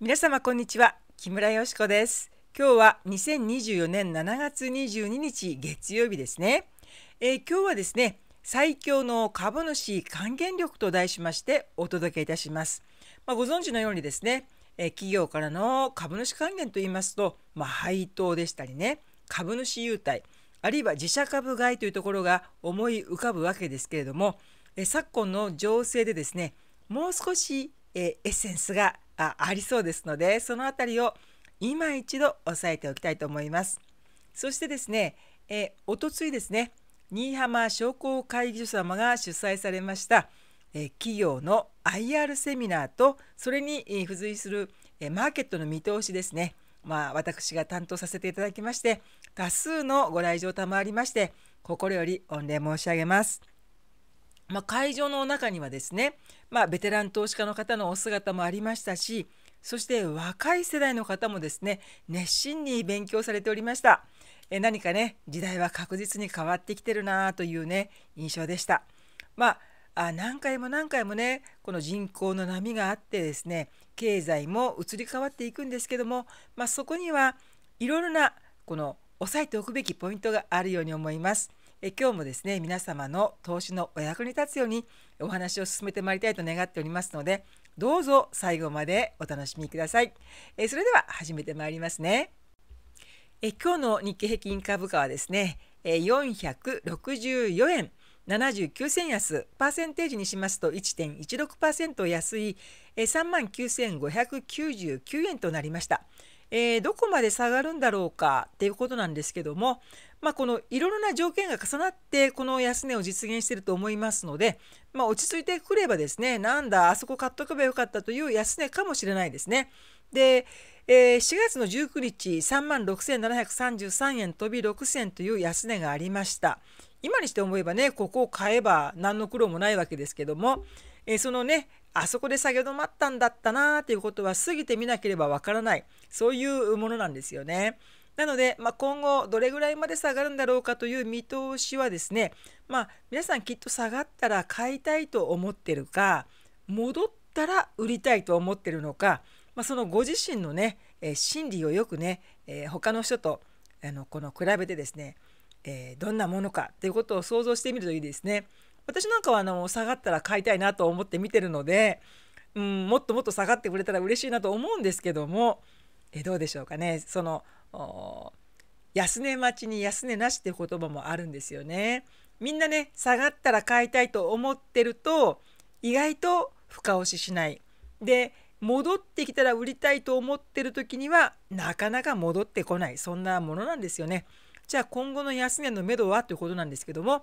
皆様こんにちは木村よしこです今日は2024年7月22日月曜日ですね、えー、今日はですね最強の株主還元力と題しましてお届けいたしますまあ、ご存知のようにですね、えー、企業からの株主還元と言いますとまあ、配当でしたりね株主優待あるいは自社株買いというところが思い浮かぶわけですけれども、昨今の情勢でですねもう少し、エッセンスがあありそうですのでそのたりを今一度押さえておきたいと思います。そしてですね、えおとついですね新居浜商工会議所様が主催されました、え企業の IR セミナーとそれに付随する、えマーケットの見通しですね、まあ、私が担当させていただきまして多数のご来場賜りまして心より御礼申し上げます。まあ、会場の中にはですね、まあ、ベテラン投資家の方のお姿もありましたしそして若い世代の方もですね熱心に勉強されておりましたえ何かね時代は確実に変わってきてるなというね印象でしたまあ何回も何回もねこの人口の波があってですね経済も移り変わっていくんですけども、まあ、そこにはいろいろなこの押さえておくべきポイントがあるように思います。今日もですね皆様の投資のお役に立つようにお話を進めてまいりたいと願っておりますのでどうぞ最後までお楽しみください。それでは始めてまいりますね。今日の日経平均株価はですねえ464円79銭安パーセンテージにしますと1.16%安い3万9599円となりました。えー、どこまで下がるんだろうかということなんですけども、まあ、このいろいろな条件が重なってこの安値を実現していると思いますので、まあ、落ち着いてくればですねなんだあそこ買っとけばよかったという安値かもしれないですね。で、えー、4月の19日3万6733円飛び6銭という安値がありました。今にして思えばねここを買えば何の苦労もないわけですけども、えー、そのねあそこで下げ止まったんだったなっていうことは過ぎてみなければわからないそういうものなんですよね。なので、まあ、今後どれぐらいまで下がるんだろうかという見通しはですね、まあ、皆さんきっと下がったら買いたいと思ってるか戻ったら売りたいと思ってるのか、まあ、そのご自身のね、えー、心理をよくね、えー、他の人とあのこの比べてですねえー、どんなものかということを想像してみるといいですね。私なんかはあの下がったら買いたいなと思って見てるので、うん、もっともっと下がってくれたら嬉しいなと思うんですけども、えー、どうでしょうかねその安値待ちに安値なしっていう言葉もあるんですよね。みんなね下がったら買いたいと思ってると意外と深押ししない。で戻ってきたら売りたいと思ってる時にはなかなか戻ってこないそんなものなんですよね。じゃあ今後の安値のめどはということなんですけども、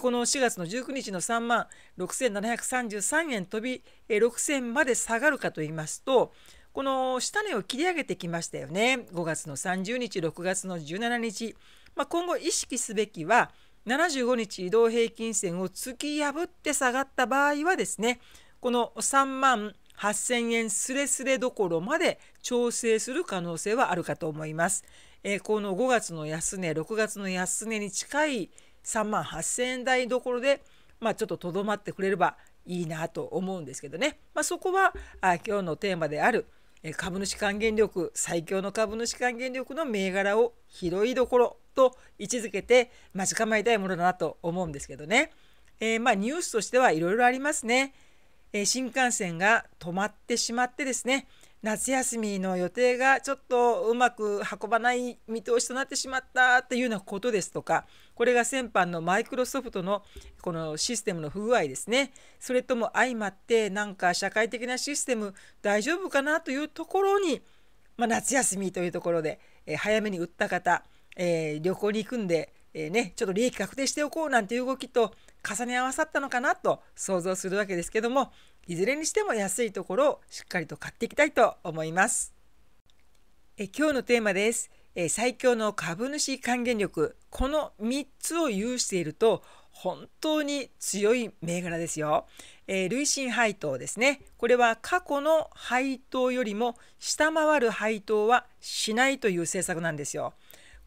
この4月の19日の3万6733円飛び6000まで下がるかと言いますと、この下値を切り上げてきましたよね。5月の30日、6月の17日。まあ、今後意識すべきは、75日移動平均線を突き破って下がった場合はですね、この3万8000円すれすれどころまで調整する可能性はあるかと思います。えー、この5月の安値6月の安値に近い3万8,000円台どころで、まあ、ちょっととどまってくれればいいなと思うんですけどね、まあ、そこはあ今日のテーマである株主還元力最強の株主還元力の銘柄を拾いどころと位置づけて待ち構えたいものだなと思うんですけどね、えー、まあニュースとしてはいろいろありますね、えー、新幹線が止まってしまってですね夏休みの予定がちょっとうまく運ばない見通しとなってしまったっていうようなことですとかこれが先般のマイクロソフトのこのシステムの不具合ですねそれとも相まってなんか社会的なシステム大丈夫かなというところに、まあ、夏休みというところで、え早めに売った方、えー、旅行に行くんでえー、ね、ちょっと利益確定しておこうなんていう動きと重ね合わさったのかなと想像するわけですけどもいずれにしても安いところをしっかりと買っていきたいと思います。え今日のテーマです。え最強の株主還元力この3つを有していると本当に強い銘柄ですよ。えー、累進配当ですね。これは過去の配当よりも下回る配当はしないという政策なんですよ。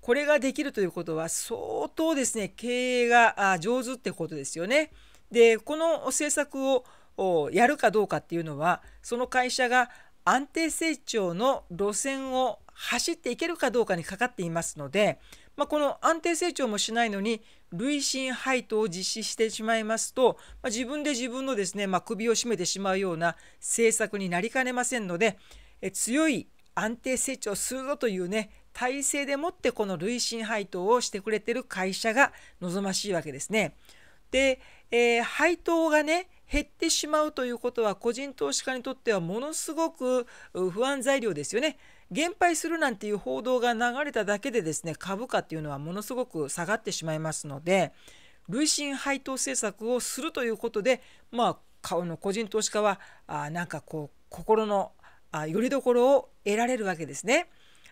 これができるということは相当ですね経営が上手ってことですよね。でこの政策をやるかどうかっていうのはその会社が安定成長の路線を走っていけるかどうかにかかっていますので、まあ、この安定成長もしないのに累進配当を実施してしまいますと、まあ、自分で自分のですね、まあ、首を絞めてしまうような政策になりかねませんのでえ強い安定成長するぞというね体制でもってこの累進配当をしてくれてる会社が望ましいわけですね。で、えー、配当がね減ってしまうということは個人投資家にとってはものすごく不安材料ですよね。減配するなんていう報道が流れただけでですね株価っていうのはものすごく下がってしまいますので累進配当政策をするということでまあの個人投資家はあなんかこう心のあよりどころを得られるわけですね。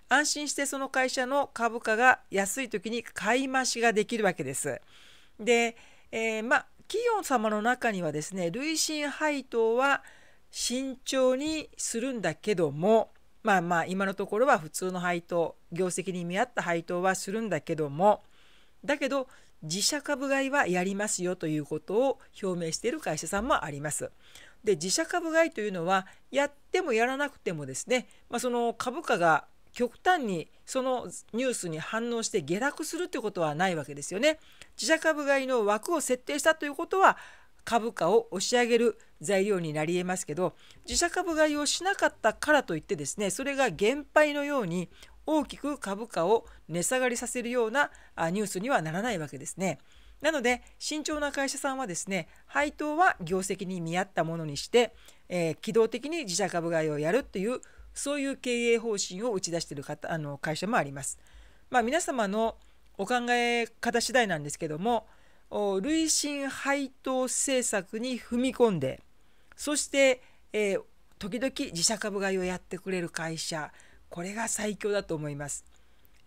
安心してその会社の株価が安い時に買い増しができるわけです。で、えー、まあ企業様の中にはですね累進配当は慎重にするんだけどもまあまあ今のところは普通の配当業績に見合った配当はするんだけどもだけど自社株買いはやりますよということを表明している会社さんもあります。で自社株買いというのはやってもやらなくてもですね、まあ、その株価が極端にそのニュースに反応して下落するということはないわけですよね。自社株買いの枠を設定したということは株価を押し上げる材料になりえますけど自社株買いをしなかったからといってですねそれが減配のように大きく株価を値下がりさせるようなニュースにはならないわけですね。なので慎重な会社さんはですね配当は業績に見合ったものにして、えー、機動的に自社株買いをやるというそういう経営方針を打ち出している方あの会社もあります。まあ、皆様のお考え方次第なんですけども累進配当政策に踏み込んでそして、えー、時々自社株買いをやってくれる会社これが最強だと思います。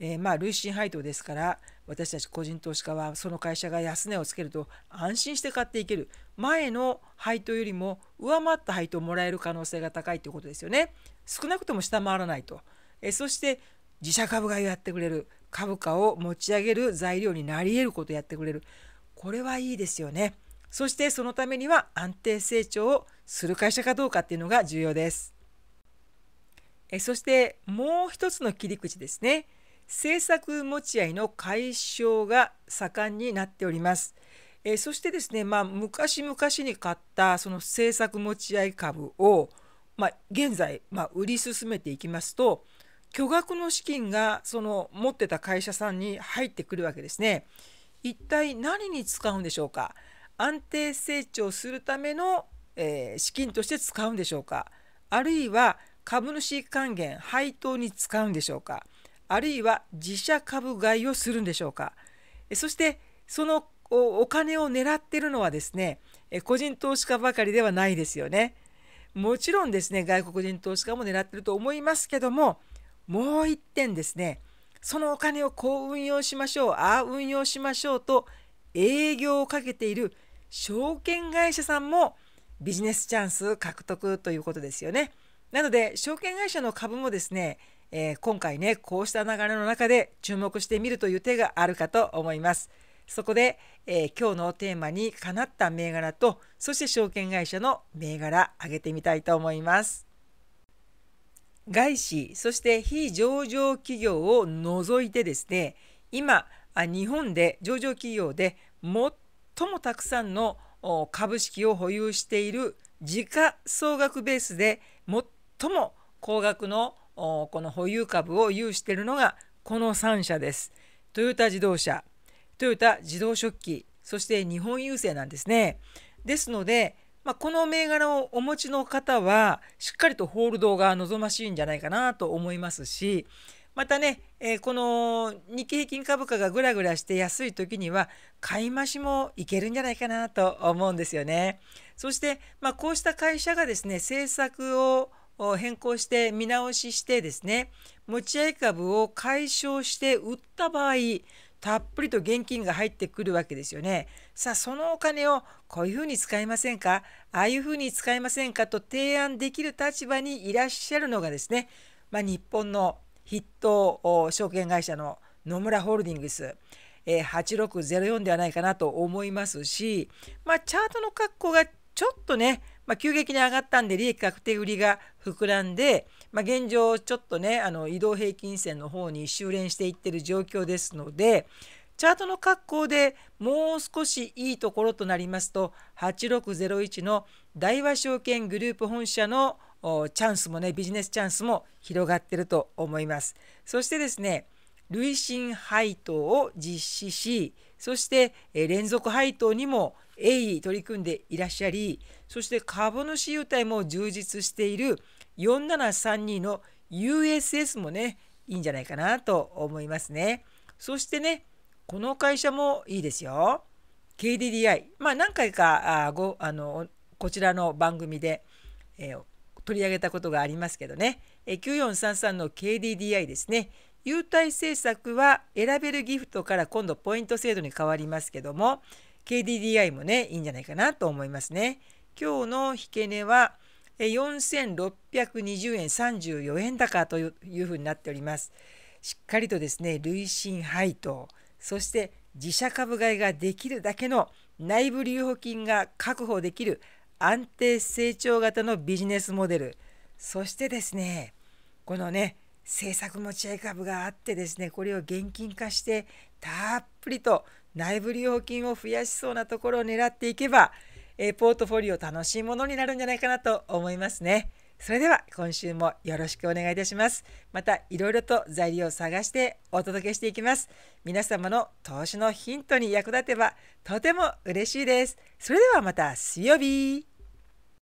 えー、まあ累進配当ですから私たち個人投資家はその会社が安値をつけると安心して買っていける前の配当よりも上回った配当をもらえる可能性が高いということですよね。少なくとも下回らないと、えそして自社株買いをやってくれる株価を持ち上げる材料になり得ることをやってくれるこれはいいですよねそしてそのためには安定成長をする会社かどうかっていうのが重要ですえそしてもう一つの切り口ですね政策持ち合いの解消が盛んになっておりますえそしてですねまあ昔々に買ったその政策持ち合い株をまあ、現在、まあ、売り進めていきますと巨額の資金がその持ってた会社さんに入ってくるわけですね。一体何に使うんでしょうか安定成長するための、えー、資金として使うんでしょうかあるいは株主還元配当に使うんでしょうかあるいは自社株買いをするんでしょうかそしてそのお金を狙ってるのはですね個人投資家ばかりではないですよね。もちろんですね、外国人投資家も狙ってると思いますけども、もう1点ですね、そのお金をこう運用しましょう、ああ運用しましょうと営業をかけている証券会社さんもビジネスチャンス獲得ということですよね。なので、証券会社の株もですね、えー、今回ね、こうした流れの中で注目してみるという手があるかと思います。そこで、えー、今日のテーマにかなった銘柄とそして証券会社の銘柄上げてみたいと思います。外資そして非上場企業を除いてですね今日本で上場企業で最もたくさんの株式を保有している時価総額ベースで最も高額のこの保有株を有しているのがこの3社です。トヨタ自動車トヨタ自動食器そして日本郵政なんですね。ですので、まあ、この銘柄をお持ちの方はしっかりとホールドが望ましいんじゃないかなと思いますしまたね、えー、この日経平均株価がぐらぐらして安い時には買い増しもいけるんじゃないかなと思うんですよね。そして、まあ、こうした会社がですね政策を変更して見直ししてですね持ち合い株を解消して売った場合たっぷりと現金が入ってくるわけですよね。さあそのお金をこういうふうに使いませんかああいうふうに使いませんかと提案できる立場にいらっしゃるのがですね、まあ、日本の筆頭証券会社の野村ホールディングス。8604ではないかなと思いますし、まあ、チャートの格好がちょっとね、まあ、急激に上がったんで利益確定売りが膨らんで、まあ、現状ちょっとねあの移動平均線の方に修練していってる状況ですのでチャートの格好でもう少しいいところとなりますと8601の大和証券グループ本社のチャンスもねビジネスチャンスも広がってると思います。そしてですね累進配当を実施しそして連続配当にも鋭意取り組んでいらっしゃりそして株主優待も充実している4732の USS もね、いいんじゃないかなと思いますね。そしてね、この会社もいいですよ。KDDI。まあ何回かあごあのこちらの番組で、えー、取り上げたことがありますけどね、え9433の KDDI ですね。優待政策は選べるギフトから今度ポイント制度に変わりますけども KDDI もねいいんじゃないかなと思いますね。今日の引け値は4620円34円高というふうになっております。しっかりとですね、累進配当、そして自社株買いができるだけの内部留保金が確保できる安定成長型のビジネスモデル、そしてですね、このね、政策持ち合い株があってですね、これを現金化してたっぷりと内部留保金を増やしそうなところを狙っていけば、えポートフォリオ楽しいものになるんじゃないかなと思いますね。それでは今週もよろしくお願いいたします。またいろいろと材料を探してお届けしていきます。皆様の投資のヒントに役立てばとても嬉しいです。それではまた水曜日。